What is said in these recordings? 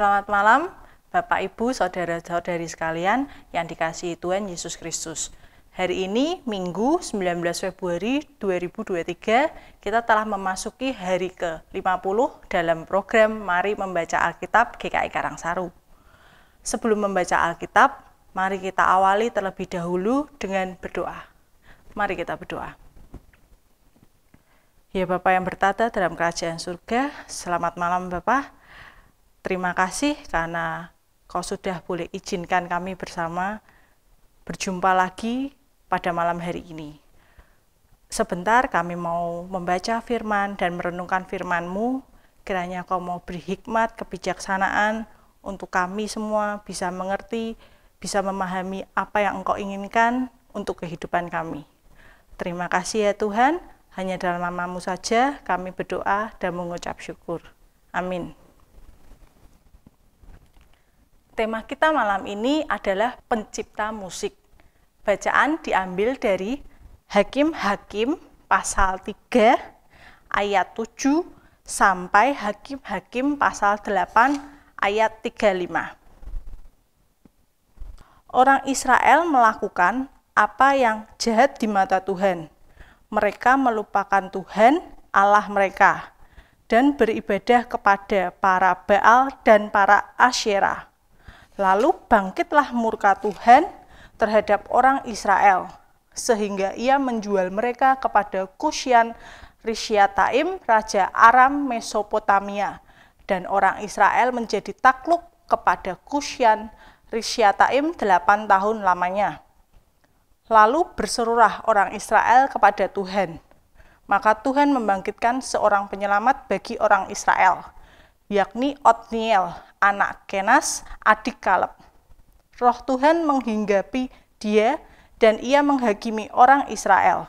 Selamat malam Bapak Ibu, saudara-saudari sekalian yang dikasihi Tuhan Yesus Kristus. Hari ini Minggu 19 Februari 2023 kita telah memasuki hari ke-50 dalam program Mari Membaca Alkitab GKI Karangsaru. Sebelum membaca Alkitab, mari kita awali terlebih dahulu dengan berdoa. Mari kita berdoa. Ya Bapak yang bertata dalam kerajaan surga, selamat malam Bapak. Terima kasih karena kau sudah boleh izinkan kami bersama berjumpa lagi pada malam hari ini. Sebentar kami mau membaca firman dan merenungkan firmanmu. kiranya kau mau berhikmat, kebijaksanaan untuk kami semua bisa mengerti, bisa memahami apa yang engkau inginkan untuk kehidupan kami. Terima kasih ya Tuhan, hanya dalam namamu saja kami berdoa dan mengucap syukur. Amin. Tema kita malam ini adalah pencipta musik. Bacaan diambil dari Hakim Hakim pasal 3 ayat 7 sampai Hakim Hakim pasal 8 ayat 35. Orang Israel melakukan apa yang jahat di mata Tuhan. Mereka melupakan Tuhan Allah mereka dan beribadah kepada para Baal dan para Asyerah Lalu bangkitlah murka Tuhan terhadap orang Israel, sehingga ia menjual mereka kepada Kusyan Rishyataim, Raja Aram Mesopotamia. Dan orang Israel menjadi takluk kepada Kusyan Rishyataim delapan tahun lamanya. Lalu berserulah orang Israel kepada Tuhan. Maka Tuhan membangkitkan seorang penyelamat bagi orang Israel, yakni Otniel anak Kenas, adik Kaleb. Roh Tuhan menghinggapi dia dan ia menghakimi orang Israel.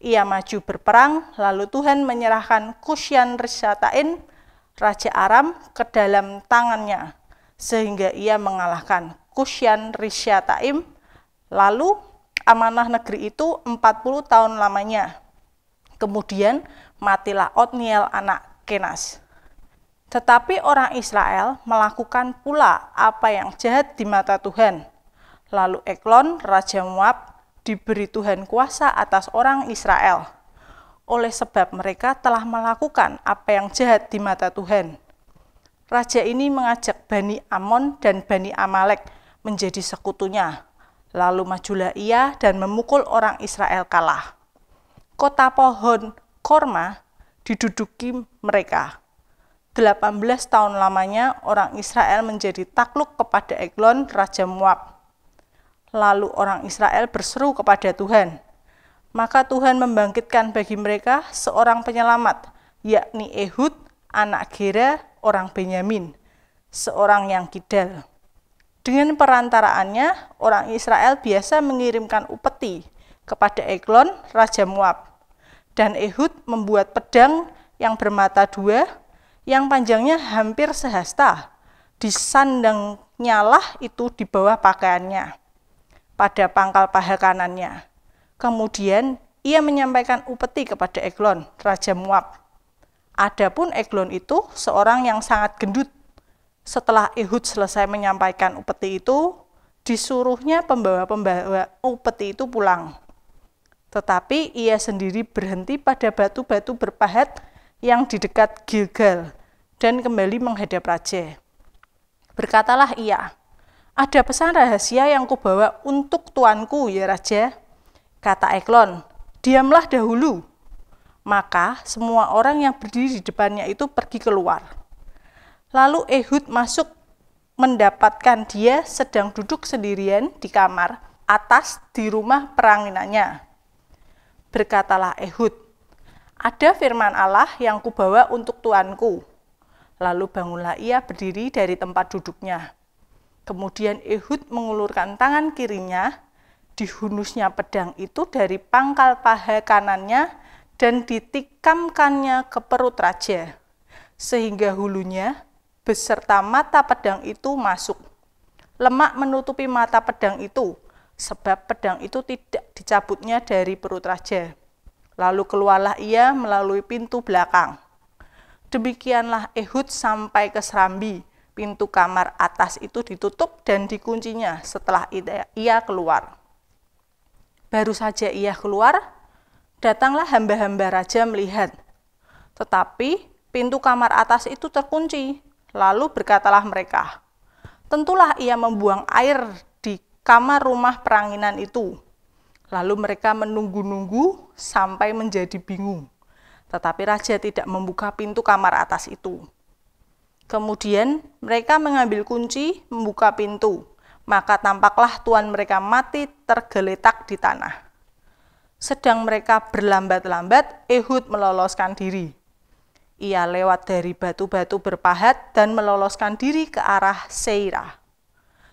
Ia maju berperang, lalu Tuhan menyerahkan Kusyan Rishatain, Raja Aram, ke dalam tangannya, sehingga ia mengalahkan Kusyan Rishataim. Lalu amanah negeri itu 40 tahun lamanya. Kemudian matilah Otniel anak Kenas. Tetapi orang Israel melakukan pula apa yang jahat di mata Tuhan. Lalu Eklon, Raja Moab, diberi Tuhan kuasa atas orang Israel. Oleh sebab mereka telah melakukan apa yang jahat di mata Tuhan. Raja ini mengajak Bani Amon dan Bani Amalek menjadi sekutunya. Lalu majulah ia dan memukul orang Israel kalah. Kota pohon korma diduduki mereka 18 tahun lamanya orang Israel menjadi takluk kepada Eglon, Raja Muab. Lalu orang Israel berseru kepada Tuhan. Maka Tuhan membangkitkan bagi mereka seorang penyelamat, yakni Ehud, anak Gera, orang Benyamin, seorang yang kidal. Dengan perantaraannya, orang Israel biasa mengirimkan upeti kepada Eglon, Raja Muab. Dan Ehud membuat pedang yang bermata dua yang panjangnya hampir sehasta. Di sandang nyalah itu di bawah pakaiannya, pada pangkal paha kanannya. Kemudian ia menyampaikan upeti kepada Eglon, Raja Muab. Adapun Eglon itu seorang yang sangat gendut. Setelah Ehud selesai menyampaikan upeti itu, disuruhnya pembawa-pembawa upeti itu pulang. Tetapi ia sendiri berhenti pada batu-batu berpahat yang di dekat Gilgal dan kembali menghadap raja. Berkatalah ia, ada pesan rahasia yang kubawa untuk tuanku ya raja. Kata Eklon, diamlah dahulu. Maka semua orang yang berdiri di depannya itu pergi keluar. Lalu Ehud masuk mendapatkan dia sedang duduk sendirian di kamar atas di rumah peranginannya. Berkatalah Ehud, ada firman Allah yang kubawa untuk tuanku. Lalu bangunlah ia berdiri dari tempat duduknya. Kemudian Ehud mengulurkan tangan kirinya, dihunusnya pedang itu dari pangkal paha kanannya dan ditikamkannya ke perut raja, sehingga hulunya beserta mata pedang itu masuk. Lemak menutupi mata pedang itu, sebab pedang itu tidak dicabutnya dari perut raja. Lalu keluarlah ia melalui pintu belakang. Demikianlah Ehud sampai ke Serambi, pintu kamar atas itu ditutup dan dikuncinya setelah ia keluar. Baru saja ia keluar, datanglah hamba-hamba raja melihat. Tetapi pintu kamar atas itu terkunci, lalu berkatalah mereka, Tentulah ia membuang air di kamar rumah peranginan itu. Lalu mereka menunggu-nunggu sampai menjadi bingung tetapi raja tidak membuka pintu kamar atas itu. Kemudian mereka mengambil kunci, membuka pintu. Maka tampaklah tuan mereka mati tergeletak di tanah. Sedang mereka berlambat-lambat, Ehud meloloskan diri. Ia lewat dari batu-batu berpahat dan meloloskan diri ke arah Seirah.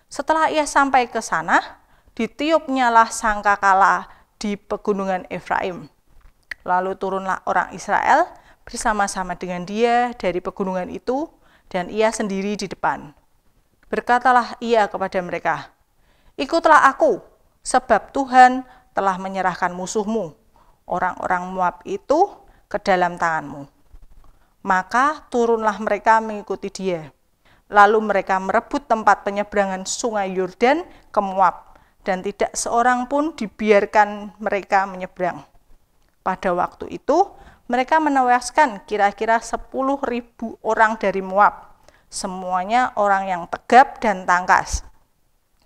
Setelah ia sampai ke sana, ditiupnyalah sangkakala di pegunungan Efraim Lalu turunlah orang Israel bersama-sama dengan dia dari pegunungan itu, dan ia sendiri di depan. Berkatalah ia kepada mereka, Ikutlah aku, sebab Tuhan telah menyerahkan musuhmu, orang-orang Moab itu, ke dalam tanganmu. Maka turunlah mereka mengikuti dia. Lalu mereka merebut tempat penyeberangan sungai Yordan ke Moab, dan tidak seorang pun dibiarkan mereka menyeberang. Pada waktu itu, mereka menewaskan kira-kira 10.000 orang dari Moab. Semuanya orang yang tegap dan tangkas.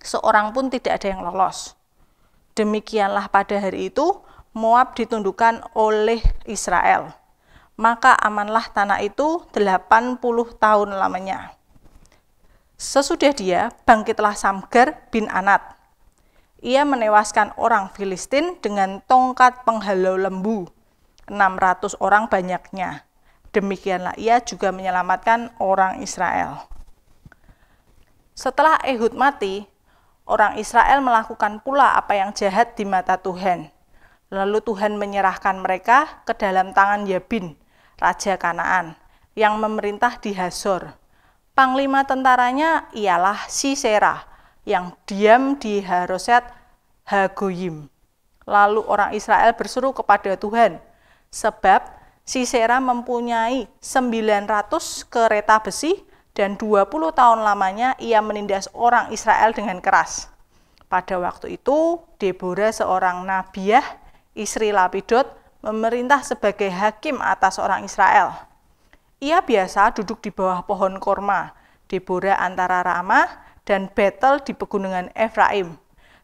Seorang pun tidak ada yang lolos. Demikianlah pada hari itu Moab ditundukkan oleh Israel. Maka amanlah tanah itu 80 tahun lamanya. Sesudah dia, bangkitlah Samgar bin Anat, ia menewaskan orang Filistin dengan tongkat penghalau lembu, 600 orang banyaknya. Demikianlah ia juga menyelamatkan orang Israel. Setelah Ehud mati, orang Israel melakukan pula apa yang jahat di mata Tuhan. Lalu Tuhan menyerahkan mereka ke dalam tangan Yabin, Raja Kanaan, yang memerintah di Hazor. Panglima tentaranya ialah Sisera, yang diam di Haroset Hagoyim. Lalu orang Israel berseru kepada Tuhan, sebab Sisera mempunyai 900 kereta besi dan 20 tahun lamanya ia menindas orang Israel dengan keras. Pada waktu itu, Deborah seorang nabiah, istri Lapidot, memerintah sebagai hakim atas orang Israel. Ia biasa duduk di bawah pohon korma, Deborah antara Ramah dan Betel di pegunungan Efraim,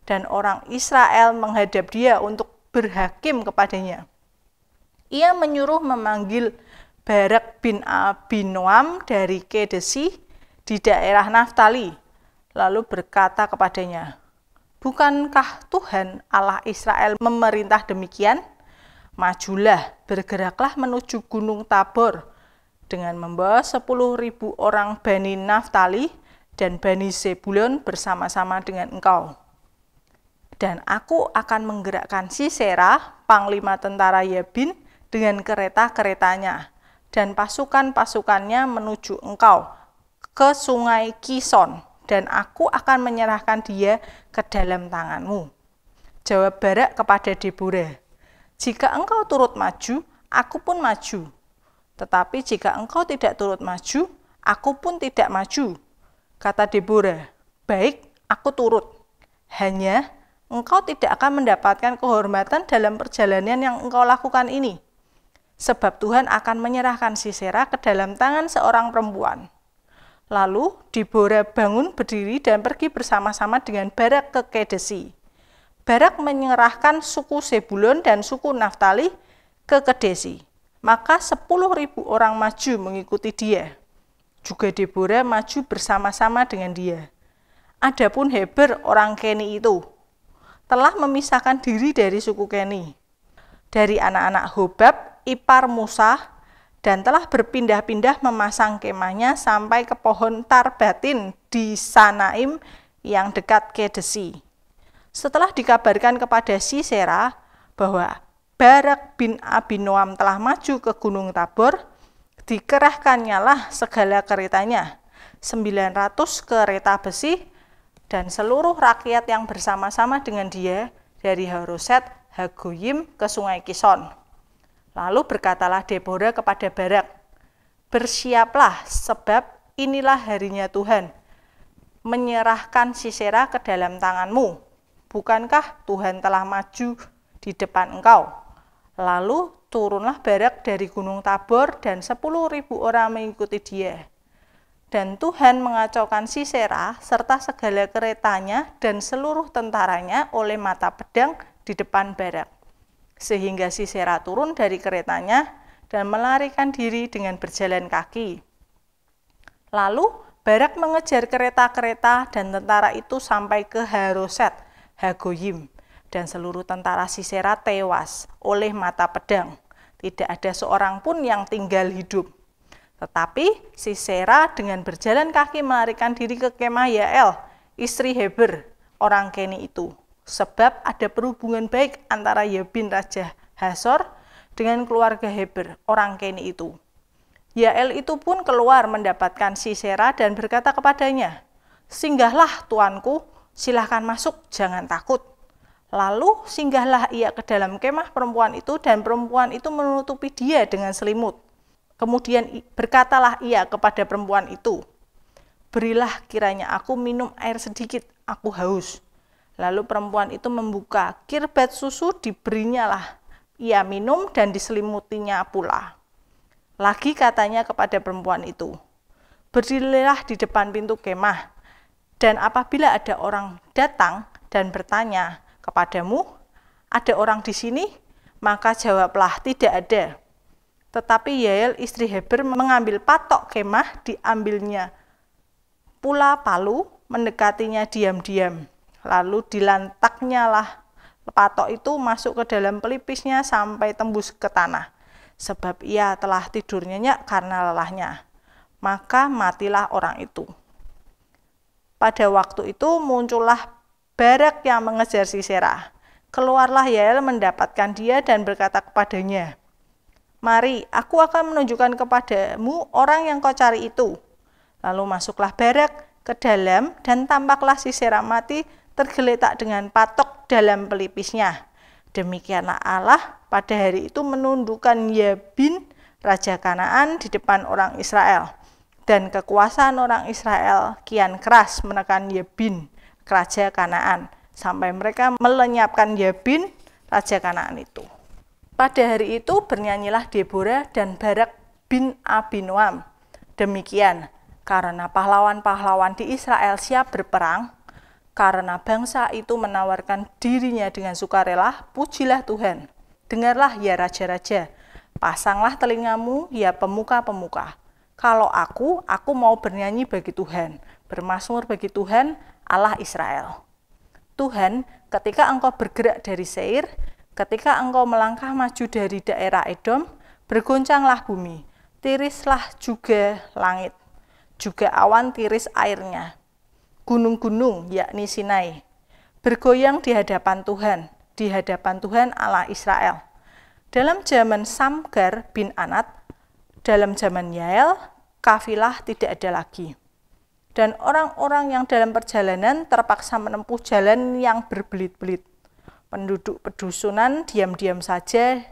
dan orang Israel menghadap dia untuk berhakim kepadanya. Ia menyuruh memanggil Barak bin Abinoam dari Kedesi di daerah Naftali, lalu berkata kepadanya, Bukankah Tuhan Allah Israel memerintah demikian? Majulah, bergeraklah menuju Gunung Tabor, dengan membawa sepuluh ribu orang Bani Naftali dan Bani Zebulon bersama-sama dengan engkau. Dan aku akan menggerakkan si Sisera, panglima tentara Yabin, dengan kereta-keretanya, dan pasukan-pasukannya menuju engkau ke sungai Kison, dan aku akan menyerahkan dia ke dalam tanganmu. Jawab Barak kepada Deborah, Jika engkau turut maju, aku pun maju. Tetapi jika engkau tidak turut maju, aku pun tidak maju, Kata Deborah, baik, aku turut. Hanya engkau tidak akan mendapatkan kehormatan dalam perjalanan yang engkau lakukan ini. Sebab Tuhan akan menyerahkan Sisera ke dalam tangan seorang perempuan. Lalu Deborah bangun berdiri dan pergi bersama-sama dengan Barak ke Kedesi. Barak menyerahkan suku Sebulon dan suku Naftali ke Kedesi. Maka sepuluh ribu orang maju mengikuti dia. Juga Deborah maju bersama-sama dengan dia. Adapun Heber orang Keni itu telah memisahkan diri dari suku Keni, dari anak-anak Hobab, ipar Musa, dan telah berpindah-pindah memasang kemahnya sampai ke pohon Tarbatin di Sanaim yang dekat Kedesi. Setelah dikabarkan kepada Sisera bahwa Barak bin Abinoam telah maju ke Gunung Tabor, dikerahkannya lah segala keretanya, 900 kereta besi, dan seluruh rakyat yang bersama-sama dengan dia dari Haruset Hagoyim ke sungai Kison. Lalu berkatalah Deborah kepada Barak, Bersiaplah sebab inilah harinya Tuhan, menyerahkan Sisera ke dalam tanganmu. Bukankah Tuhan telah maju di depan engkau? Lalu turunlah Barak dari gunung Tabor dan sepuluh ribu orang mengikuti dia. Dan Tuhan mengacaukan Sisera serta segala keretanya dan seluruh tentaranya oleh mata pedang di depan Barak. Sehingga Sisera turun dari keretanya dan melarikan diri dengan berjalan kaki. Lalu Barak mengejar kereta-kereta dan tentara itu sampai ke Haroset, Hagoyim dan seluruh tentara Sisera tewas oleh mata pedang. Tidak ada seorang pun yang tinggal hidup. Tetapi Sisera dengan berjalan kaki melarikan diri ke kemah Yael, istri Heber, orang Keni itu. Sebab ada perhubungan baik antara Yabin Raja Hasor dengan keluarga Heber, orang Keni itu. Yael itu pun keluar mendapatkan Sisera dan berkata kepadanya, Singgahlah tuanku, silahkan masuk, jangan takut. Lalu singgahlah ia ke dalam kemah perempuan itu dan perempuan itu menutupi dia dengan selimut. Kemudian berkatalah ia kepada perempuan itu, Berilah kiranya aku minum air sedikit, aku haus. Lalu perempuan itu membuka kirbat susu, diberinyalah ia minum dan diselimutinya pula. Lagi katanya kepada perempuan itu, Berdirilah di depan pintu kemah, dan apabila ada orang datang dan bertanya, kepadamu, ada orang di sini? Maka jawablah, tidak ada. Tetapi Yael istri Heber mengambil patok kemah, diambilnya pula palu, mendekatinya diam-diam. Lalu dilantaknya lah patok itu masuk ke dalam pelipisnya sampai tembus ke tanah. Sebab ia telah tidur nyenyak karena lelahnya. Maka matilah orang itu. Pada waktu itu muncullah Barak yang mengejar Sisera. Keluarlah Yael mendapatkan dia dan berkata kepadanya, Mari, aku akan menunjukkan kepadamu orang yang kau cari itu. Lalu masuklah Barak ke dalam dan tampaklah Sisera mati tergeletak dengan patok dalam pelipisnya. Demikianlah Allah pada hari itu menundukkan Yabin, Raja Kanaan, di depan orang Israel. Dan kekuasaan orang Israel kian keras menekan Yabin. Raja Kanaan sampai mereka melenyapkan Yabin Raja Kanaan itu. Pada hari itu bernyanyilah Deborah dan Barak bin Abinoam. Demikian, karena pahlawan-pahlawan di Israel siap berperang, karena bangsa itu menawarkan dirinya dengan sukarela, pujilah Tuhan. Dengarlah ya raja-raja, pasanglah telingamu ya pemuka-pemuka. Kalau aku, aku mau bernyanyi bagi Tuhan, bermasmur bagi Tuhan, Allah Israel. Tuhan, ketika engkau bergerak dari Seir, ketika engkau melangkah maju dari daerah Edom, bergoncanglah bumi, tirislah juga langit, juga awan tiris airnya. Gunung-gunung, yakni Sinai, bergoyang di hadapan Tuhan, di hadapan Tuhan Allah Israel. Dalam zaman Samgar bin Anat, dalam zaman Yael, kafilah tidak ada lagi dan orang-orang yang dalam perjalanan terpaksa menempuh jalan yang berbelit-belit. Penduduk pedusunan diam-diam saja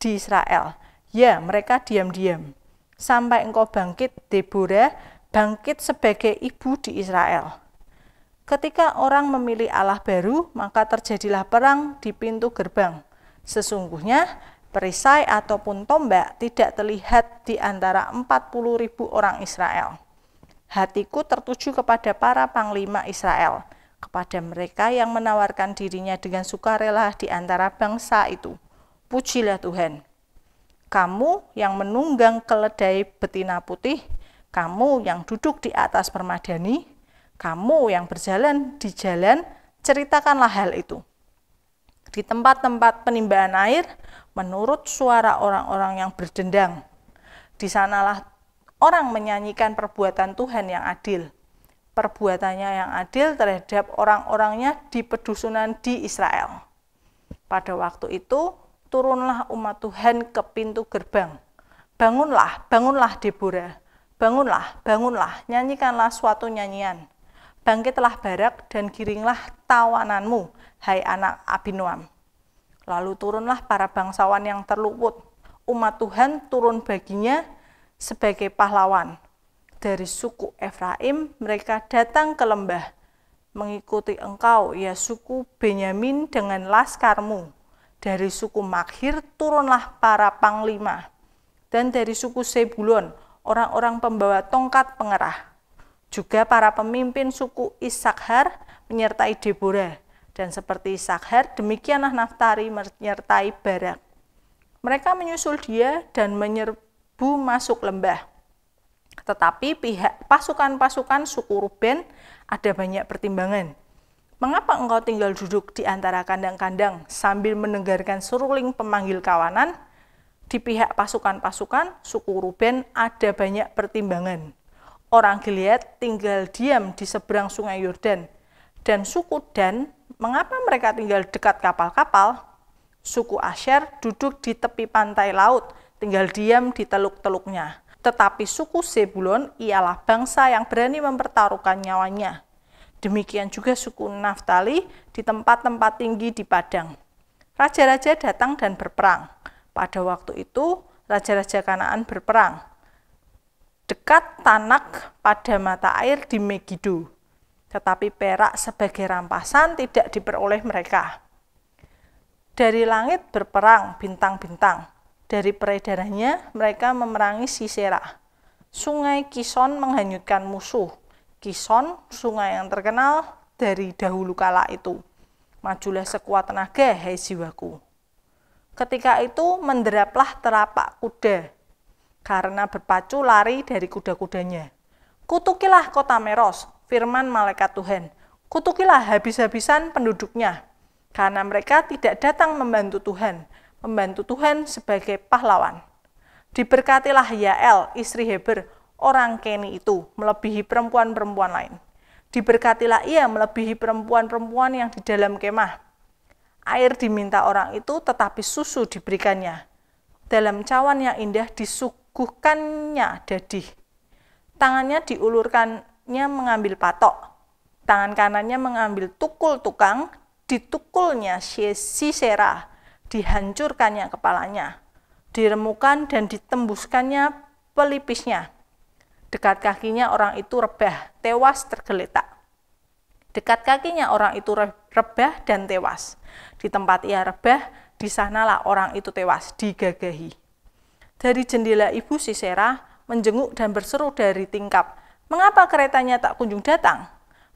di Israel. Ya, mereka diam-diam. Sampai engkau bangkit, Deborah, bangkit sebagai ibu di Israel. Ketika orang memilih Allah baru, maka terjadilah perang di pintu gerbang. Sesungguhnya, perisai ataupun tombak tidak terlihat di antara 40.000 orang Israel hatiku tertuju kepada para panglima Israel, kepada mereka yang menawarkan dirinya dengan sukarela di antara bangsa itu. Pujilah Tuhan. Kamu yang menunggang keledai betina putih, kamu yang duduk di atas permadani, kamu yang berjalan di jalan, ceritakanlah hal itu. Di tempat-tempat penimbaan air, menurut suara orang-orang yang berdendang, di sanalah orang menyanyikan perbuatan Tuhan yang adil. Perbuatannya yang adil terhadap orang-orangnya di pedusunan di Israel. Pada waktu itu, turunlah umat Tuhan ke pintu gerbang. Bangunlah, bangunlah Deborah. Bangunlah, bangunlah, nyanyikanlah suatu nyanyian. Bangkitlah Barak dan giringlah tawananmu, hai anak Abinuam. Lalu turunlah para bangsawan yang terluput. Umat Tuhan turun baginya sebagai pahlawan. Dari suku Efraim, mereka datang ke lembah, mengikuti engkau, ya suku Benyamin dengan laskarmu. Dari suku Makhir turunlah para panglima, dan dari suku Sebulon, orang-orang pembawa tongkat pengerah. Juga para pemimpin suku Isakhar menyertai Deborah, dan seperti Isakhar, demikianlah Naftari menyertai Barak. Mereka menyusul dia dan menyerbut masuk lembah. Tetapi pihak pasukan-pasukan suku Ruben ada banyak pertimbangan. Mengapa engkau tinggal duduk di antara kandang-kandang sambil mendengarkan seruling pemanggil kawanan? Di pihak pasukan-pasukan suku Ruben ada banyak pertimbangan. Orang Gilead tinggal diam di seberang sungai Yordan. Dan suku Dan, mengapa mereka tinggal dekat kapal-kapal? Suku Asher duduk di tepi pantai laut tinggal diam di teluk-teluknya. Tetapi suku Zebulon ialah bangsa yang berani mempertaruhkan nyawanya. Demikian juga suku Naftali di tempat-tempat tinggi di Padang. Raja-raja datang dan berperang. Pada waktu itu, raja-raja Kanaan berperang. Dekat Tanak pada mata air di Megiddo. Tetapi perak sebagai rampasan tidak diperoleh mereka. Dari langit berperang bintang-bintang dari peredarannya, mereka memerangi Sisera. Sungai Kison menghanyutkan musuh. Kison, sungai yang terkenal dari dahulu kala itu. Majulah sekuat tenaga, hai jiwaku. Ketika itu menderaplah telapak kuda, karena berpacu lari dari kuda-kudanya. Kutukilah kota Meros, firman malaikat Tuhan. Kutukilah habis-habisan penduduknya, karena mereka tidak datang membantu Tuhan, membantu Tuhan sebagai pahlawan. Diberkatilah Yael, istri Heber, orang Keni itu, melebihi perempuan-perempuan lain. Diberkatilah ia melebihi perempuan-perempuan yang di dalam kemah. Air diminta orang itu, tetapi susu diberikannya. Dalam cawan yang indah disuguhkannya dadih. Tangannya diulurkannya mengambil patok. Tangan kanannya mengambil tukul tukang, ditukulnya sisera dihancurkannya kepalanya, diremukan dan ditembuskannya pelipisnya. Dekat kakinya orang itu rebah, tewas tergeletak. Dekat kakinya orang itu rebah dan tewas. Di tempat ia rebah, di sanalah orang itu tewas, digagahi. Dari jendela ibu Sisera, menjenguk dan berseru dari tingkap, Mengapa keretanya tak kunjung datang?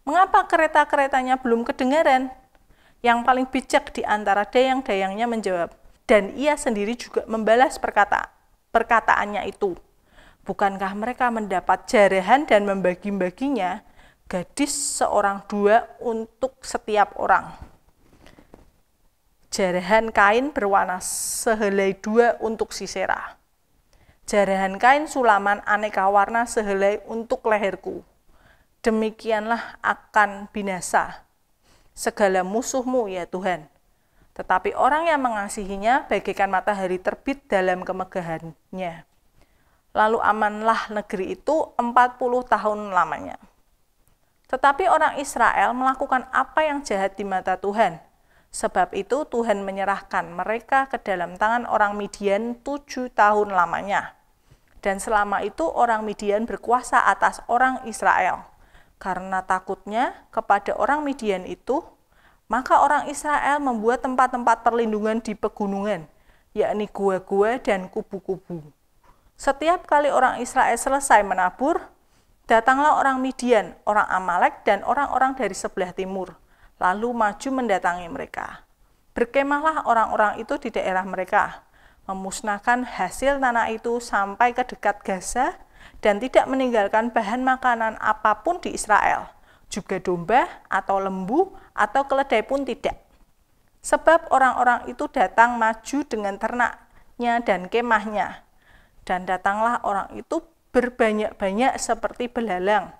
Mengapa kereta-keretanya belum kedengaran? yang paling bijak di antara dayang-dayangnya menjawab, dan ia sendiri juga membalas perkata perkataannya itu. Bukankah mereka mendapat jarahan dan membagi-baginya gadis seorang dua untuk setiap orang? Jarahan kain berwarna sehelai dua untuk Sisera. Jarahan kain sulaman aneka warna sehelai untuk leherku. Demikianlah akan binasa segala musuhmu ya Tuhan. Tetapi orang yang mengasihinya bagaikan matahari terbit dalam kemegahannya. Lalu amanlah negeri itu 40 tahun lamanya. Tetapi orang Israel melakukan apa yang jahat di mata Tuhan. Sebab itu Tuhan menyerahkan mereka ke dalam tangan orang Midian tujuh tahun lamanya. Dan selama itu orang Midian berkuasa atas orang Israel karena takutnya kepada orang Midian itu, maka orang Israel membuat tempat-tempat perlindungan di pegunungan, yakni gua-gua dan kubu-kubu. Setiap kali orang Israel selesai menabur, datanglah orang Midian, orang Amalek, dan orang-orang dari sebelah timur, lalu maju mendatangi mereka. Berkemahlah orang-orang itu di daerah mereka, memusnahkan hasil tanah itu sampai ke dekat Gaza dan tidak meninggalkan bahan makanan apapun di Israel, juga domba atau lembu atau keledai pun tidak. Sebab orang-orang itu datang maju dengan ternaknya dan kemahnya, dan datanglah orang itu berbanyak-banyak seperti belalang.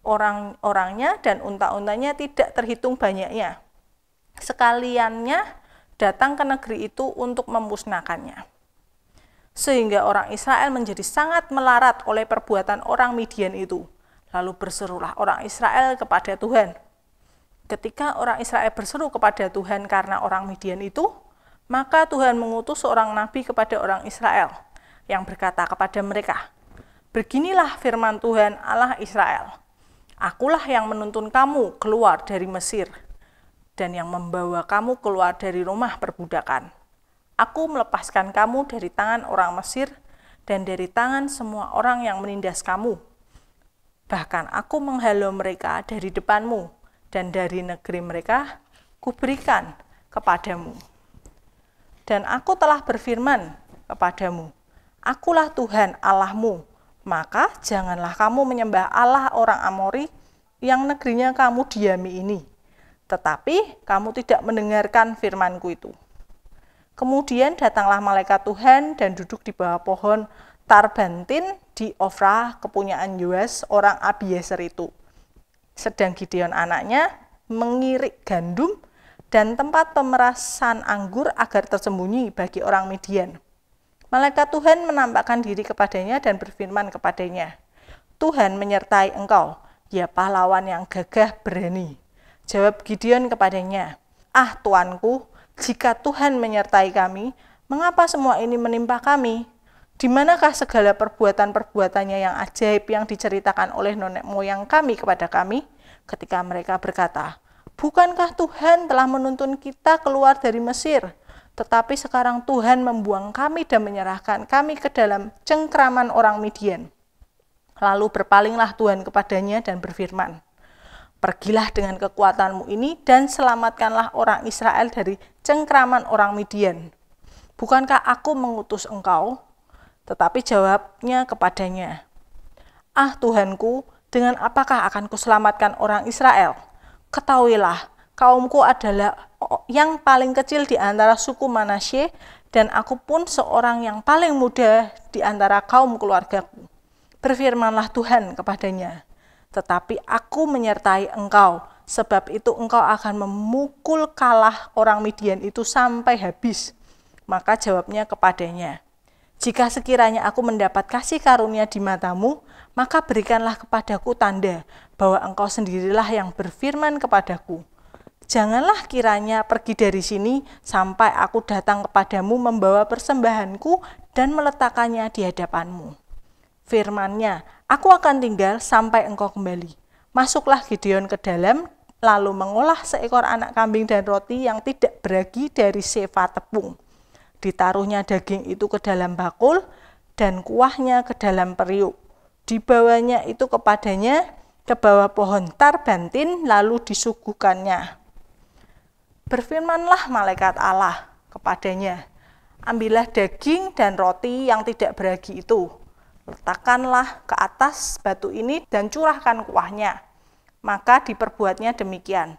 Orang-orangnya dan unta-untanya tidak terhitung banyaknya. Sekaliannya datang ke negeri itu untuk memusnahkannya sehingga orang Israel menjadi sangat melarat oleh perbuatan orang Midian itu. Lalu berserulah orang Israel kepada Tuhan. Ketika orang Israel berseru kepada Tuhan karena orang Midian itu, maka Tuhan mengutus seorang nabi kepada orang Israel yang berkata kepada mereka, Beginilah firman Tuhan Allah Israel, Akulah yang menuntun kamu keluar dari Mesir, dan yang membawa kamu keluar dari rumah perbudakan.' Aku melepaskan kamu dari tangan orang Mesir dan dari tangan semua orang yang menindas kamu. Bahkan aku menghalau mereka dari depanmu dan dari negeri mereka kuberikan kepadamu. Dan aku telah berfirman kepadamu, Akulah Tuhan Allahmu, maka janganlah kamu menyembah Allah orang Amori yang negerinya kamu diami ini. Tetapi kamu tidak mendengarkan firmanku itu. Kemudian datanglah malaikat Tuhan dan duduk di bawah pohon Tarbantin di Ofra kepunyaan Yoas orang Abieser itu. Sedang Gideon anaknya mengirik gandum dan tempat pemerasan anggur agar tersembunyi bagi orang Midian. Malaikat Tuhan menampakkan diri kepadanya dan berfirman kepadanya, Tuhan menyertai engkau, ya pahlawan yang gagah berani. Jawab Gideon kepadanya, Ah tuanku, jika Tuhan menyertai kami, mengapa semua ini menimpa kami? Di manakah segala perbuatan-perbuatannya yang ajaib yang diceritakan oleh nenek moyang kami kepada kami? Ketika mereka berkata, Bukankah Tuhan telah menuntun kita keluar dari Mesir? Tetapi sekarang Tuhan membuang kami dan menyerahkan kami ke dalam cengkraman orang Midian. Lalu berpalinglah Tuhan kepadanya dan berfirman, Pergilah dengan kekuatanmu ini dan selamatkanlah orang Israel dari cengkraman orang Midian. Bukankah aku mengutus engkau? Tetapi jawabnya kepadanya, Ah Tuhanku, dengan apakah akan kuselamatkan orang Israel? Ketahuilah, kaumku adalah yang paling kecil di antara suku Manasye, dan aku pun seorang yang paling muda di antara kaum keluargaku. Berfirmanlah Tuhan kepadanya, tetapi aku menyertai engkau. Sebab itu engkau akan memukul kalah orang Midian itu sampai habis. Maka jawabnya kepadanya, jika sekiranya aku mendapat kasih karunia di matamu, maka berikanlah kepadaku tanda bahwa engkau sendirilah yang berfirman kepadaku. Janganlah kiranya pergi dari sini sampai aku datang kepadamu membawa persembahanku dan meletakkannya di hadapanmu. Firmannya Aku akan tinggal sampai engkau kembali. Masuklah Gideon ke dalam, lalu mengolah seekor anak kambing dan roti yang tidak beragi dari sefa tepung. Ditaruhnya daging itu ke dalam bakul dan kuahnya ke dalam periuk. Dibawanya itu kepadanya ke bawah pohon tarbantin lalu disuguhkannya. Berfirmanlah malaikat Allah kepadanya, ambillah daging dan roti yang tidak beragi itu, Letakkanlah ke atas batu ini dan curahkan kuahnya. Maka diperbuatnya demikian.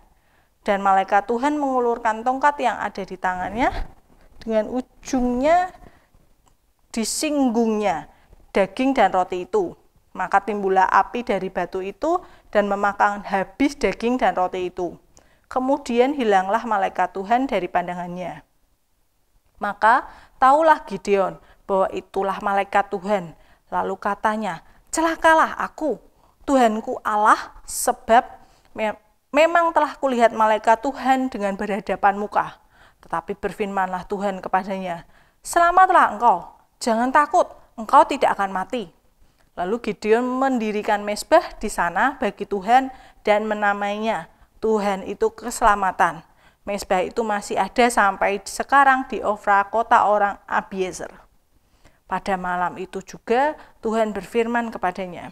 Dan malaikat Tuhan mengulurkan tongkat yang ada di tangannya dengan ujungnya disinggungnya daging dan roti itu. Maka timbullah api dari batu itu dan memakan habis daging dan roti itu. Kemudian hilanglah malaikat Tuhan dari pandangannya. Maka taulah Gideon bahwa itulah malaikat Tuhan Lalu katanya, celakalah aku, Tuhanku Allah, sebab me memang telah kulihat malaikat Tuhan dengan berhadapan muka. Tetapi berfirmanlah Tuhan kepadanya, selamatlah engkau, jangan takut, engkau tidak akan mati. Lalu Gideon mendirikan mesbah di sana bagi Tuhan dan menamainya Tuhan itu keselamatan. Mesbah itu masih ada sampai sekarang di Ofra, kota orang Abiezer. Pada malam itu juga Tuhan berfirman kepadanya,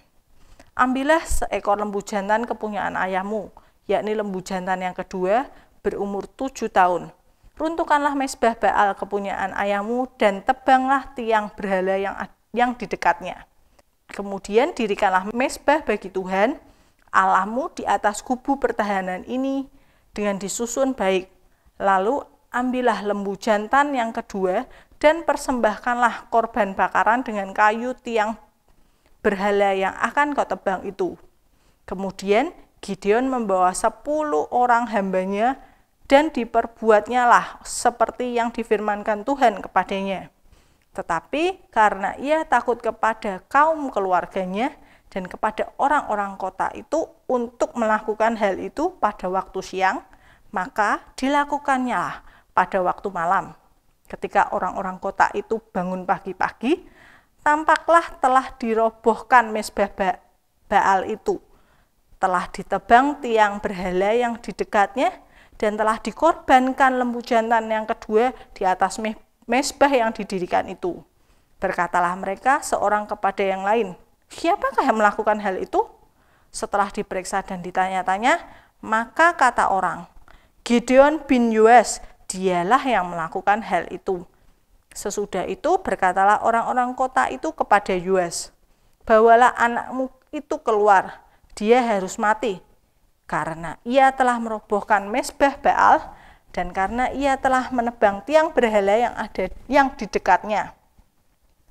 Ambillah seekor lembu jantan kepunyaan ayahmu, yakni lembu jantan yang kedua berumur tujuh tahun. Runtuhkanlah mesbah Baal kepunyaan ayahmu dan tebanglah tiang berhala yang, yang di dekatnya. Kemudian dirikanlah mesbah bagi Tuhan, alamu di atas kubu pertahanan ini dengan disusun baik. Lalu ambillah lembu jantan yang kedua dan persembahkanlah korban bakaran dengan kayu tiang berhala yang akan kau tebang itu. Kemudian Gideon membawa sepuluh orang hambanya dan diperbuatnya lah seperti yang difirmankan Tuhan kepadanya. Tetapi karena ia takut kepada kaum keluarganya dan kepada orang-orang kota itu untuk melakukan hal itu pada waktu siang, maka dilakukannya pada waktu malam Ketika orang-orang kota itu bangun pagi-pagi, tampaklah telah dirobohkan mesbah ba Baal itu. Telah ditebang tiang berhala yang di dekatnya dan telah dikorbankan lembu jantan yang kedua di atas mesbah yang didirikan itu. Berkatalah mereka seorang kepada yang lain, siapakah yang melakukan hal itu? Setelah diperiksa dan ditanya-tanya, maka kata orang, Gideon bin Yues dialah yang melakukan hal itu. Sesudah itu berkatalah orang-orang kota itu kepada Yuas, bawalah anakmu itu keluar, dia harus mati, karena ia telah merobohkan mesbah Baal dan karena ia telah menebang tiang berhala yang ada yang di dekatnya.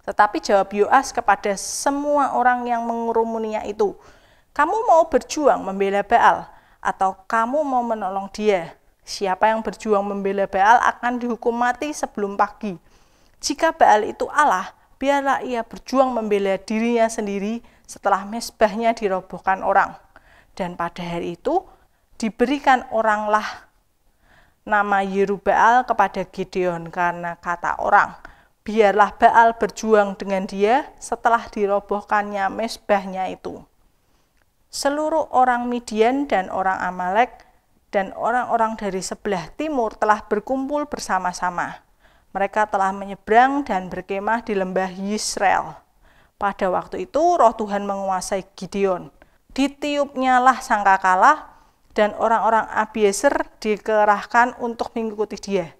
Tetapi jawab Yoas kepada semua orang yang mengurumuninya itu, kamu mau berjuang membela Baal atau kamu mau menolong dia? Siapa yang berjuang membela Baal akan dihukum mati sebelum pagi. Jika Baal itu Allah, biarlah ia berjuang membela dirinya sendiri setelah mesbahnya dirobohkan orang. Dan pada hari itu diberikan oranglah nama Yerubaal kepada Gideon karena kata orang, biarlah Baal berjuang dengan dia setelah dirobohkannya mesbahnya itu. Seluruh orang Midian dan orang Amalek dan orang-orang dari sebelah timur telah berkumpul bersama-sama. Mereka telah menyeberang dan berkemah di lembah Yisrael. Pada waktu itu roh Tuhan menguasai Gideon. Ditiupnyalah kalah, dan orang-orang Abieser dikerahkan untuk mengikuti dia.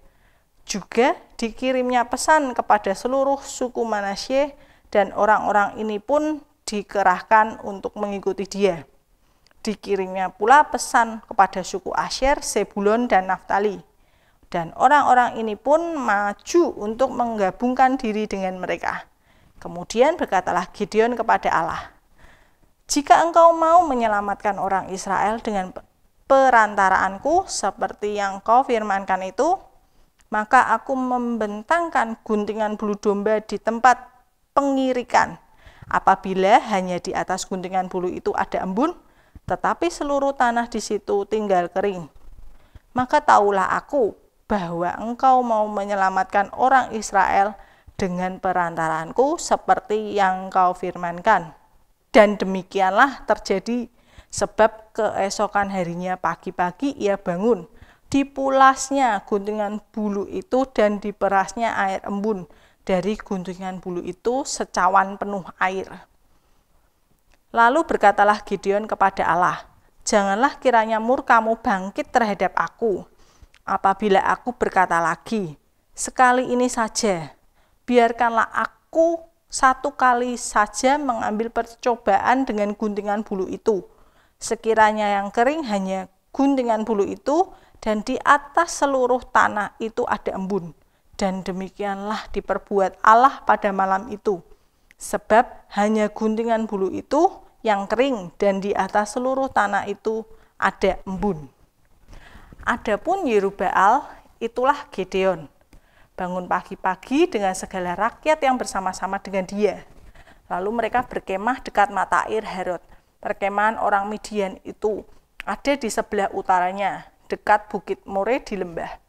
Juga dikirimnya pesan kepada seluruh suku Manasye dan orang-orang ini pun dikerahkan untuk mengikuti dia. Dikirimnya pula pesan kepada suku Asyir, Sebulon, dan Naftali. Dan orang-orang ini pun maju untuk menggabungkan diri dengan mereka. Kemudian berkatalah Gideon kepada Allah, "Jika engkau mau menyelamatkan orang Israel dengan perantaraanku seperti yang kau firmankan itu, maka aku membentangkan guntingan bulu domba di tempat pengirikan. Apabila hanya di atas guntingan bulu itu ada embun, tetapi seluruh tanah di situ tinggal kering. Maka tahulah aku bahwa engkau mau menyelamatkan orang Israel dengan perantaraanku seperti yang engkau firmankan. Dan demikianlah terjadi sebab keesokan harinya pagi-pagi ia bangun. Dipulasnya guntingan bulu itu dan diperasnya air embun dari guntingan bulu itu secawan penuh air. Lalu berkatalah Gideon kepada Allah, Janganlah kiranya murkamu bangkit terhadap aku, apabila aku berkata lagi, sekali ini saja, biarkanlah aku satu kali saja mengambil percobaan dengan guntingan bulu itu. Sekiranya yang kering hanya guntingan bulu itu, dan di atas seluruh tanah itu ada embun. Dan demikianlah diperbuat Allah pada malam itu. Sebab hanya guntingan bulu itu yang kering dan di atas seluruh tanah itu ada embun. Adapun Yerubaal itulah Gedeon. Bangun pagi-pagi dengan segala rakyat yang bersama-sama dengan dia. Lalu mereka berkemah dekat mata air Herod. Perkemahan orang Midian itu ada di sebelah utaranya, dekat bukit More di lembah.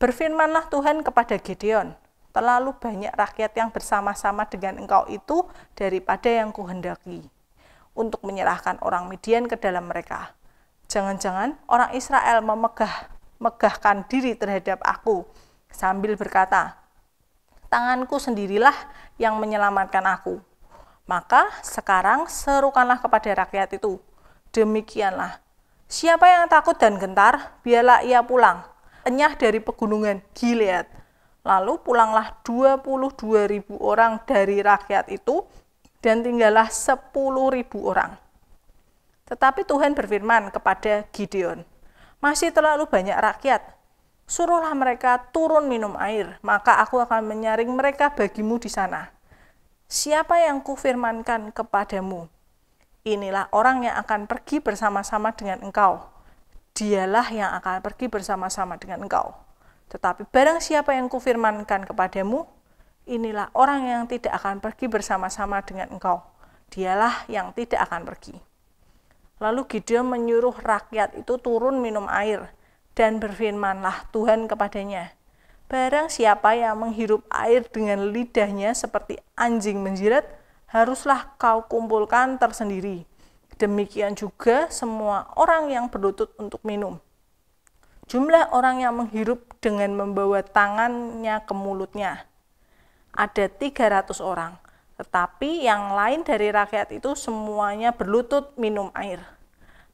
Berfirmanlah Tuhan kepada Gedeon, terlalu banyak rakyat yang bersama-sama dengan engkau itu daripada yang kuhendaki untuk menyerahkan orang Midian ke dalam mereka. Jangan-jangan orang Israel memegah megahkan diri terhadap aku sambil berkata, tanganku sendirilah yang menyelamatkan aku. Maka sekarang serukanlah kepada rakyat itu. Demikianlah. Siapa yang takut dan gentar, biarlah ia pulang. Enyah dari pegunungan Gilead Lalu pulanglah 22.000 orang dari rakyat itu dan tinggallah 10.000 orang. Tetapi Tuhan berfirman kepada Gideon, "Masih terlalu banyak rakyat. Suruhlah mereka turun minum air, maka aku akan menyaring mereka bagimu di sana. Siapa yang kufirmankan kepadamu? Inilah orang yang akan pergi bersama-sama dengan engkau. Dialah yang akan pergi bersama-sama dengan engkau." Tetapi barang siapa yang kufirmankan kepadamu, inilah orang yang tidak akan pergi bersama-sama dengan engkau. Dialah yang tidak akan pergi. Lalu Gideon menyuruh rakyat itu turun minum air dan berfirmanlah Tuhan kepadanya. Barang siapa yang menghirup air dengan lidahnya seperti anjing menjilat, haruslah kau kumpulkan tersendiri. Demikian juga semua orang yang berlutut untuk minum Jumlah orang yang menghirup dengan membawa tangannya ke mulutnya ada 300 orang. Tetapi yang lain dari rakyat itu semuanya berlutut minum air.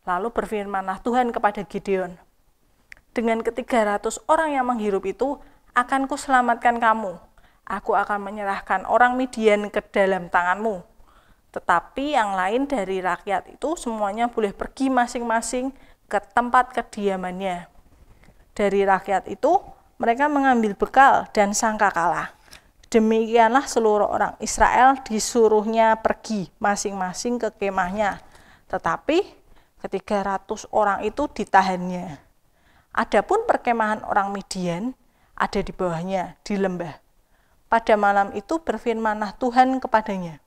Lalu berfirmanlah Tuhan kepada Gideon, dengan ketiga ratus orang yang menghirup itu, akan kuselamatkan kamu. Aku akan menyerahkan orang Midian ke dalam tanganmu. Tetapi yang lain dari rakyat itu semuanya boleh pergi masing-masing ke tempat kediamannya dari rakyat itu, mereka mengambil bekal dan sangka kalah. Demikianlah seluruh orang Israel disuruhnya pergi masing-masing ke kemahnya. Tetapi ketiga ratus orang itu ditahannya. Adapun perkemahan orang Midian ada di bawahnya, di lembah. Pada malam itu berfirmanlah Tuhan kepadanya,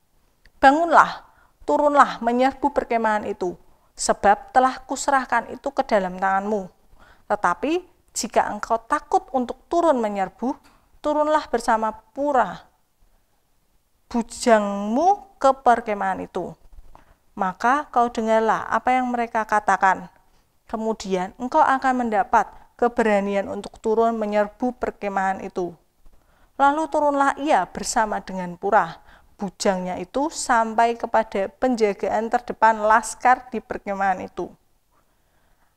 Bangunlah, turunlah menyerbu perkemahan itu, sebab telah kuserahkan itu ke dalam tanganmu. Tetapi jika engkau takut untuk turun menyerbu, turunlah bersama pura bujangmu ke perkemahan itu. Maka kau dengarlah apa yang mereka katakan. Kemudian engkau akan mendapat keberanian untuk turun menyerbu perkemahan itu. Lalu turunlah ia bersama dengan pura bujangnya itu sampai kepada penjagaan terdepan laskar di perkemahan itu.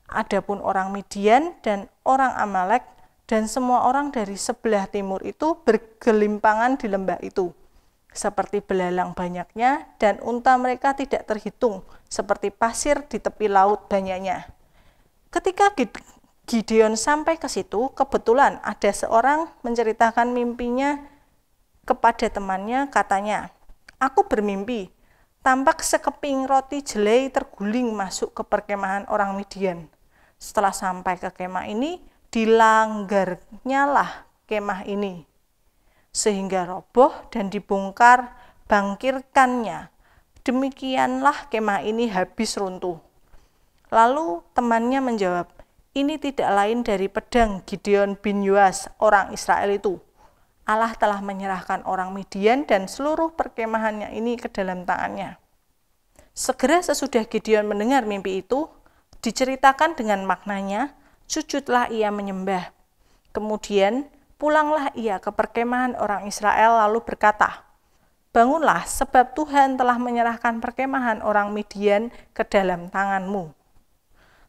Adapun orang Midian dan orang Amalek dan semua orang dari sebelah timur itu bergelimpangan di lembah itu seperti belalang banyaknya dan unta mereka tidak terhitung seperti pasir di tepi laut banyaknya. Ketika Gideon sampai ke situ, kebetulan ada seorang menceritakan mimpinya kepada temannya katanya, "Aku bermimpi tampak sekeping roti jelai terguling masuk ke perkemahan orang Midian." setelah sampai ke kemah ini dilanggarnya lah kemah ini sehingga roboh dan dibongkar bangkirkannya demikianlah kemah ini habis runtuh lalu temannya menjawab ini tidak lain dari pedang Gideon bin Yuas orang Israel itu Allah telah menyerahkan orang Midian dan seluruh perkemahannya ini ke dalam tangannya. Segera sesudah Gideon mendengar mimpi itu, Diceritakan dengan maknanya, sujudlah ia menyembah. Kemudian pulanglah ia ke perkemahan orang Israel lalu berkata, Bangunlah, sebab Tuhan telah menyerahkan perkemahan orang Midian ke dalam tanganmu.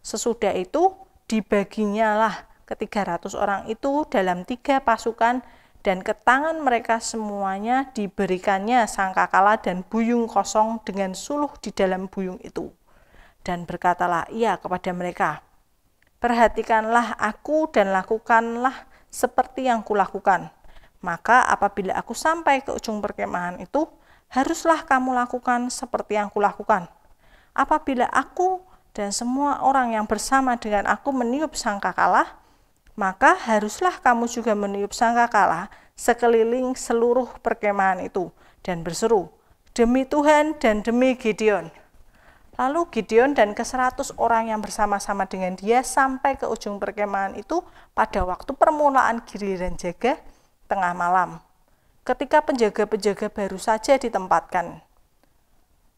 Sesudah itu, dibaginya lah ketiga ratus orang itu dalam tiga pasukan dan ke tangan mereka semuanya diberikannya sangkakala dan buyung kosong dengan suluh di dalam buyung itu dan berkatalah ia kepada mereka, Perhatikanlah aku dan lakukanlah seperti yang kulakukan. Maka apabila aku sampai ke ujung perkemahan itu, haruslah kamu lakukan seperti yang kulakukan. Apabila aku dan semua orang yang bersama dengan aku meniup sangkakala, maka haruslah kamu juga meniup sangkakala sekeliling seluruh perkemahan itu dan berseru, demi Tuhan dan demi Gideon. Lalu Gideon dan ke-100 orang yang bersama-sama dengan dia sampai ke ujung perkemahan itu pada waktu permulaan giliran jaga tengah malam. Ketika penjaga-penjaga baru saja ditempatkan.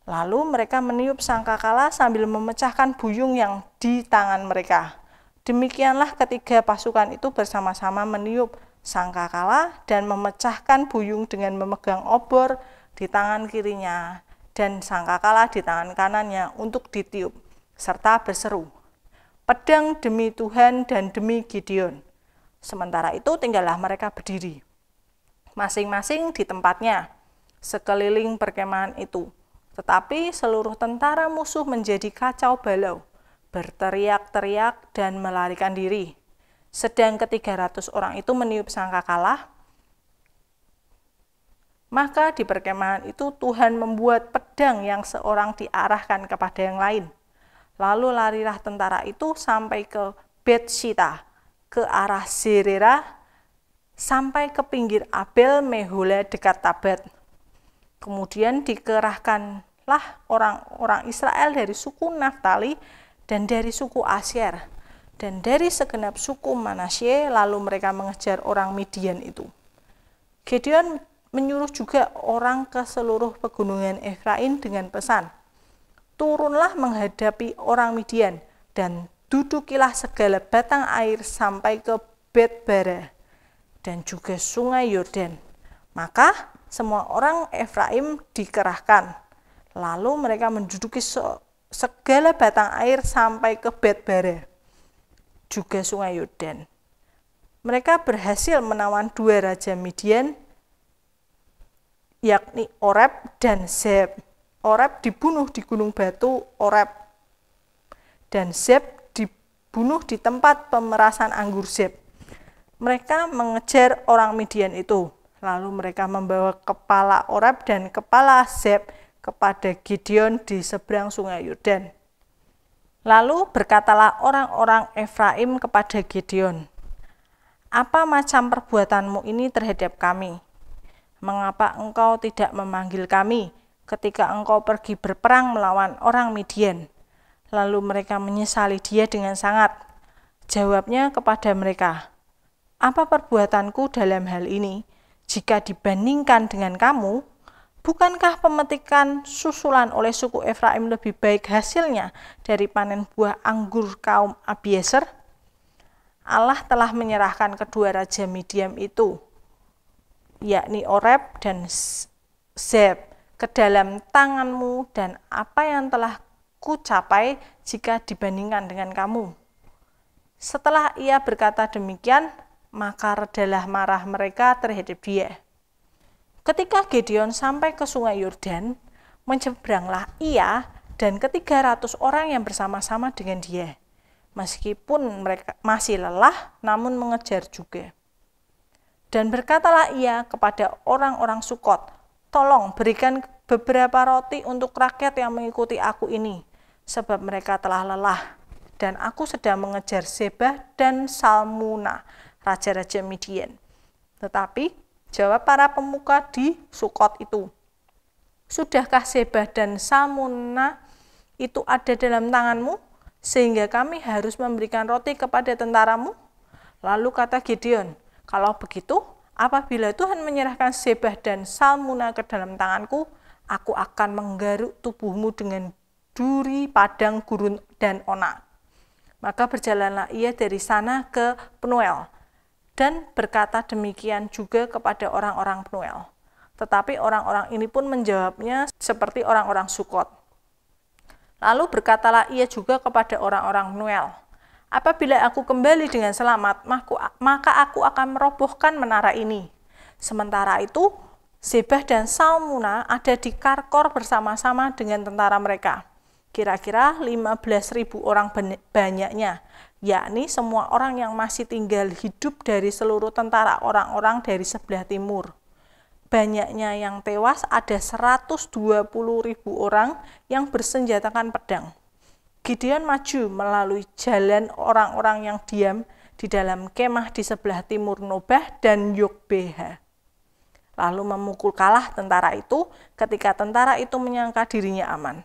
Lalu mereka meniup sangkakala sambil memecahkan buyung yang di tangan mereka. Demikianlah ketiga pasukan itu bersama-sama meniup sangkakala dan memecahkan buyung dengan memegang obor di tangan kirinya dan sangkakala di tangan kanannya untuk ditiup, serta berseru, Pedang demi Tuhan dan demi Gideon. Sementara itu tinggallah mereka berdiri, masing-masing di tempatnya, sekeliling perkemahan itu. Tetapi seluruh tentara musuh menjadi kacau balau, berteriak-teriak dan melarikan diri. Sedang ketiga ratus orang itu meniup sangka kalah, maka di perkemahan itu Tuhan membuat pedang yang seorang diarahkan kepada yang lain. Lalu larilah tentara itu sampai ke Betshita, ke arah Sirera, sampai ke pinggir Abel Mehule dekat Tabat. Kemudian dikerahkanlah orang-orang Israel dari suku Naftali dan dari suku Asyir dan dari segenap suku Manasye lalu mereka mengejar orang Midian itu. Gideon menyuruh juga orang ke seluruh pegunungan Efraim dengan pesan, Turunlah menghadapi orang Midian dan dudukilah segala batang air sampai ke Bet dan juga sungai Yordan. Maka semua orang Efraim dikerahkan. Lalu mereka menduduki segala batang air sampai ke Bet juga sungai Yordan. Mereka berhasil menawan dua raja Midian yakni Oreb dan Zeb. Oreb dibunuh di Gunung Batu Oreb dan Zeb dibunuh di tempat pemerasan anggur Zeb. Mereka mengejar orang Midian itu. Lalu mereka membawa kepala Oreb dan kepala Zeb kepada Gideon di seberang sungai Yordan. Lalu berkatalah orang-orang Efraim kepada Gideon, "Apa macam perbuatanmu ini terhadap kami? Mengapa engkau tidak memanggil kami ketika engkau pergi berperang melawan orang Midian? Lalu mereka menyesali dia dengan sangat. Jawabnya kepada mereka, Apa perbuatanku dalam hal ini? Jika dibandingkan dengan kamu, bukankah pemetikan susulan oleh suku Efraim lebih baik hasilnya dari panen buah anggur kaum Abieser? Allah telah menyerahkan kedua raja Midian itu yakni Oreb dan Zeb, ke dalam tanganmu dan apa yang telah kucapai jika dibandingkan dengan kamu. Setelah ia berkata demikian, maka redalah marah mereka terhadap dia. Ketika Gideon sampai ke sungai Yordan, menyeberanglah ia dan ketiga ratus orang yang bersama-sama dengan dia. Meskipun mereka masih lelah, namun mengejar juga. Dan berkatalah ia kepada orang-orang Sukot, tolong berikan beberapa roti untuk rakyat yang mengikuti aku ini, sebab mereka telah lelah, dan aku sedang mengejar Zebah dan Salmuna, raja-raja Midian. Tetapi jawab para pemuka di Sukot itu, Sudahkah Zebah dan Salmuna itu ada dalam tanganmu, sehingga kami harus memberikan roti kepada tentaramu? Lalu kata Gideon, kalau begitu, apabila Tuhan menyerahkan Sebah dan Salmuna ke dalam tanganku, aku akan menggaruk tubuhmu dengan duri padang gurun dan onak. Maka berjalanlah ia dari sana ke Penuel dan berkata demikian juga kepada orang-orang Penuel. Tetapi orang-orang ini pun menjawabnya seperti orang-orang Sukot. Lalu berkatalah ia juga kepada orang-orang Penuel, Apabila aku kembali dengan selamat, maka aku akan merobohkan menara ini. Sementara itu, Zebah dan Salmuna ada di Karkor bersama-sama dengan tentara mereka. Kira-kira 15.000 orang banyaknya, yakni semua orang yang masih tinggal hidup dari seluruh tentara orang-orang dari sebelah timur. Banyaknya yang tewas ada 120.000 orang yang bersenjatakan pedang. Gideon maju melalui jalan orang-orang yang diam di dalam kemah di sebelah timur Nobah dan Yogbeha. Lalu memukul kalah tentara itu ketika tentara itu menyangka dirinya aman.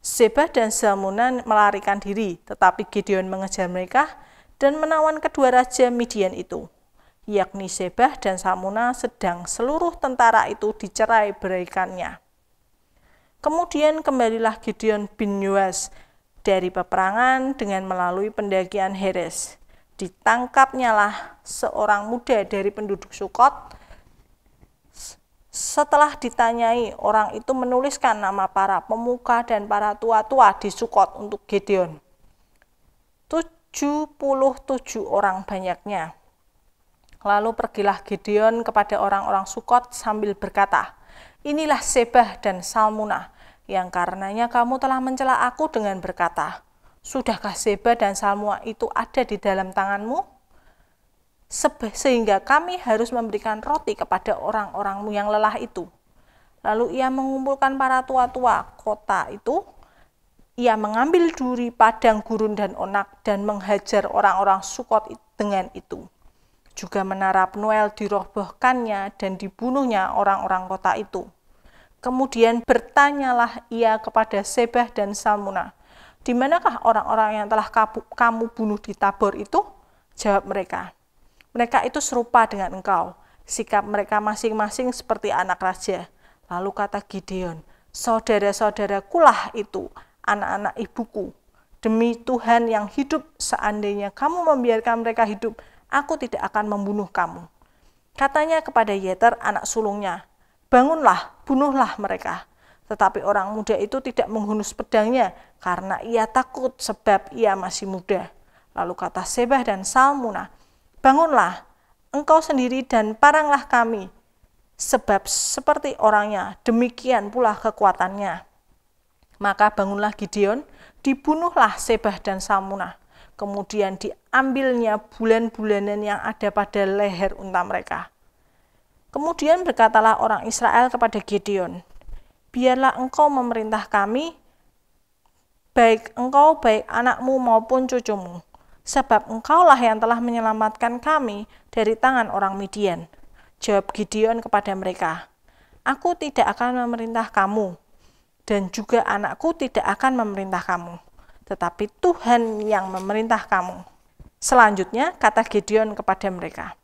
Seba dan Zalmunna melarikan diri, tetapi Gideon mengejar mereka dan menawan kedua raja Midian itu, yakni Sebah dan Samuna sedang seluruh tentara itu dicerai beraikannya. Kemudian kembalilah Gideon bin Yuas dari peperangan dengan melalui pendakian Heres. Ditangkapnyalah seorang muda dari penduduk Sukot. Setelah ditanyai, orang itu menuliskan nama para pemuka dan para tua-tua di Sukot untuk Gedeon. 77 orang banyaknya. Lalu pergilah Gideon kepada orang-orang Sukot sambil berkata, Inilah Sebah dan Salmunah, yang karenanya kamu telah mencela aku dengan berkata, Sudahkah Seba dan Salmua itu ada di dalam tanganmu? Sehingga kami harus memberikan roti kepada orang-orangmu yang lelah itu. Lalu ia mengumpulkan para tua-tua kota itu. Ia mengambil duri, padang, gurun, dan onak dan menghajar orang-orang Sukot dengan itu. Juga menara Penuel dirobohkannya dan dibunuhnya orang-orang kota itu Kemudian bertanyalah ia kepada Sebah dan Salmuna, di manakah orang-orang yang telah kamu bunuh di tabur itu? Jawab mereka, mereka itu serupa dengan engkau. Sikap mereka masing-masing seperti anak raja. Lalu kata Gideon, saudara lah itu, anak-anak ibuku. Demi Tuhan yang hidup, seandainya kamu membiarkan mereka hidup, aku tidak akan membunuh kamu. Katanya kepada Yeter, anak sulungnya, bangunlah, bunuhlah mereka. Tetapi orang muda itu tidak menghunus pedangnya karena ia takut sebab ia masih muda. Lalu kata Sebah dan Salmuna, bangunlah, engkau sendiri dan paranglah kami, sebab seperti orangnya, demikian pula kekuatannya. Maka bangunlah Gideon, dibunuhlah Sebah dan Salmuna. Kemudian diambilnya bulan-bulanan yang ada pada leher unta mereka Kemudian berkatalah orang Israel kepada Gideon, biarlah engkau memerintah kami, baik engkau, baik anakmu maupun cucumu, sebab engkaulah yang telah menyelamatkan kami dari tangan orang Midian. Jawab Gideon kepada mereka, aku tidak akan memerintah kamu, dan juga anakku tidak akan memerintah kamu, tetapi Tuhan yang memerintah kamu. Selanjutnya, kata Gideon kepada mereka,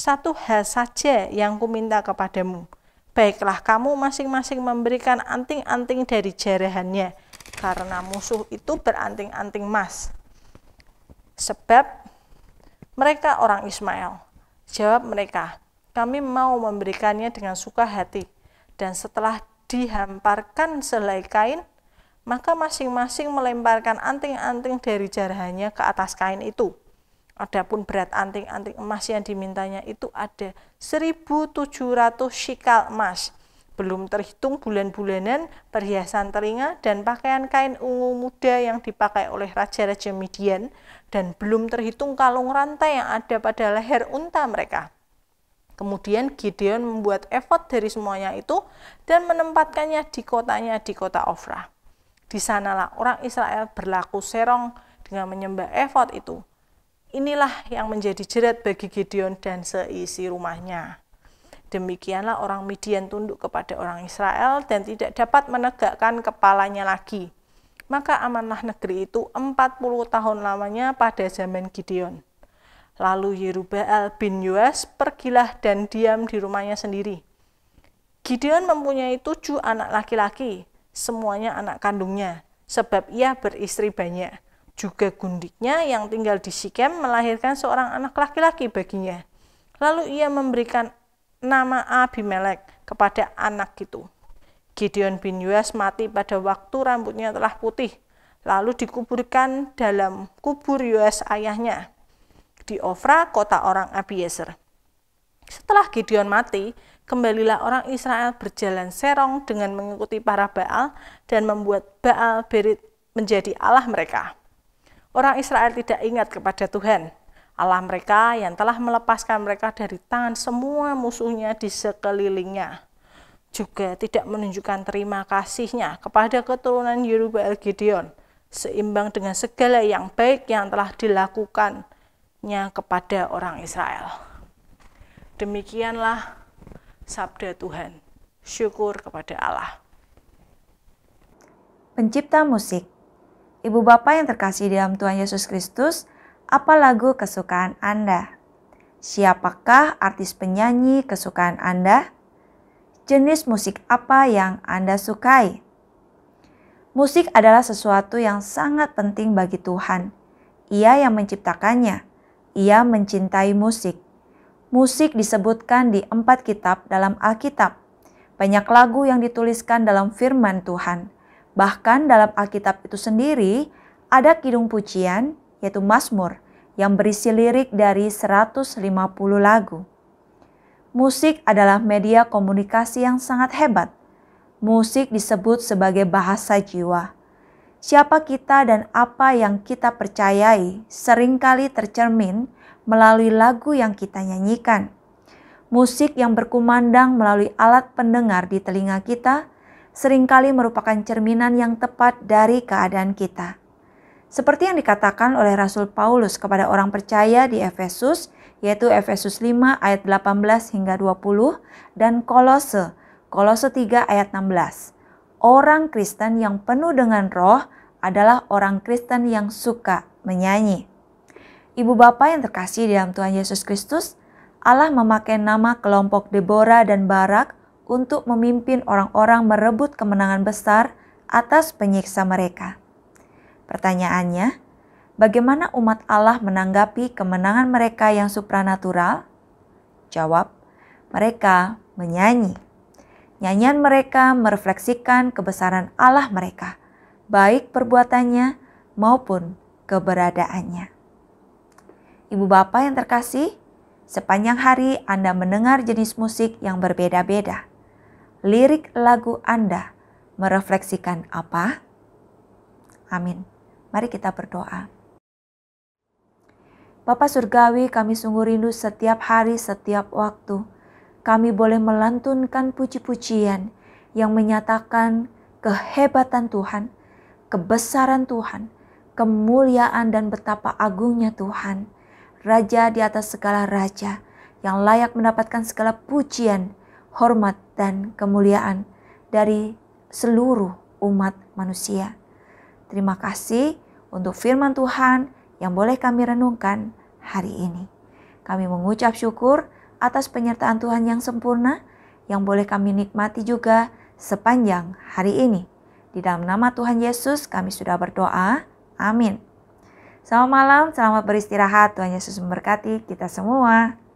satu hal saja yang kuminta kepadamu. Baiklah kamu masing-masing memberikan anting-anting dari jarahannya, karena musuh itu beranting-anting emas. Sebab mereka orang Ismail. Jawab mereka, kami mau memberikannya dengan suka hati. Dan setelah dihamparkan selai kain, maka masing-masing melemparkan anting-anting dari jarahannya ke atas kain itu. Adapun berat anting-anting emas yang dimintanya itu ada 1700 shikal emas. Belum terhitung bulan-bulanan, perhiasan telinga, dan pakaian kain ungu muda yang dipakai oleh Raja-Raja Midian, dan belum terhitung kalung rantai yang ada pada leher unta mereka. Kemudian Gideon membuat efod dari semuanya itu dan menempatkannya di kotanya di kota Ofra. Di sanalah orang Israel berlaku serong dengan menyembah efod itu Inilah yang menjadi jerat bagi Gideon dan seisi rumahnya. Demikianlah orang Midian tunduk kepada orang Israel dan tidak dapat menegakkan kepalanya lagi. Maka amanlah negeri itu 40 tahun lamanya pada zaman Gideon. Lalu Yerubel bin Yoas pergilah dan diam di rumahnya sendiri. Gideon mempunyai tujuh anak laki-laki, semuanya anak kandungnya, sebab ia beristri banyak juga gundiknya yang tinggal di Sikem melahirkan seorang anak laki-laki baginya. Lalu ia memberikan nama Abimelek kepada anak itu. Gideon bin Yuas mati pada waktu rambutnya telah putih, lalu dikuburkan dalam kubur Yuas ayahnya di Ofra, kota orang Abiezer. Setelah Gideon mati, kembalilah orang Israel berjalan serong dengan mengikuti para Baal dan membuat Baal Berit menjadi Allah mereka. Orang Israel tidak ingat kepada Tuhan, Allah mereka yang telah melepaskan mereka dari tangan semua musuhnya di sekelilingnya. Juga tidak menunjukkan terima kasihnya kepada keturunan Yerubel Gideon, seimbang dengan segala yang baik yang telah dilakukannya kepada orang Israel. Demikianlah sabda Tuhan. Syukur kepada Allah. Pencipta musik Ibu Bapak yang terkasih di dalam Tuhan Yesus Kristus, apa lagu kesukaan Anda? Siapakah artis penyanyi kesukaan Anda? Jenis musik apa yang Anda sukai? Musik adalah sesuatu yang sangat penting bagi Tuhan. Ia yang menciptakannya. Ia mencintai musik. Musik disebutkan di empat kitab dalam Alkitab. Banyak lagu yang dituliskan dalam firman Tuhan Bahkan dalam Alkitab itu sendiri ada kidung pujian yaitu Mazmur yang berisi lirik dari 150 lagu. Musik adalah media komunikasi yang sangat hebat. Musik disebut sebagai bahasa jiwa. Siapa kita dan apa yang kita percayai seringkali tercermin melalui lagu yang kita nyanyikan. Musik yang berkumandang melalui alat pendengar di telinga kita seringkali merupakan cerminan yang tepat dari keadaan kita. Seperti yang dikatakan oleh Rasul Paulus kepada orang percaya di Efesus, yaitu Efesus 5 ayat 18 hingga 20 dan Kolose, Kolose 3 ayat 16. Orang Kristen yang penuh dengan roh adalah orang Kristen yang suka menyanyi. Ibu bapa yang terkasih di dalam Tuhan Yesus Kristus, Allah memakai nama kelompok Deborah dan Barak untuk memimpin orang-orang merebut kemenangan besar atas penyiksa mereka. Pertanyaannya, bagaimana umat Allah menanggapi kemenangan mereka yang supranatural? Jawab, mereka menyanyi. Nyanyian mereka merefleksikan kebesaran Allah mereka, baik perbuatannya maupun keberadaannya. Ibu bapak yang terkasih, sepanjang hari Anda mendengar jenis musik yang berbeda-beda lirik lagu Anda merefleksikan apa? Amin. Mari kita berdoa. Bapa Surgawi, kami sungguh rindu setiap hari, setiap waktu. Kami boleh melantunkan puji-pujian yang menyatakan kehebatan Tuhan, kebesaran Tuhan, kemuliaan dan betapa agungnya Tuhan. Raja di atas segala raja yang layak mendapatkan segala pujian hormat, dan kemuliaan dari seluruh umat manusia. Terima kasih untuk firman Tuhan yang boleh kami renungkan hari ini. Kami mengucap syukur atas penyertaan Tuhan yang sempurna yang boleh kami nikmati juga sepanjang hari ini. Di dalam nama Tuhan Yesus kami sudah berdoa. Amin. Selamat malam, selamat beristirahat. Tuhan Yesus memberkati kita semua.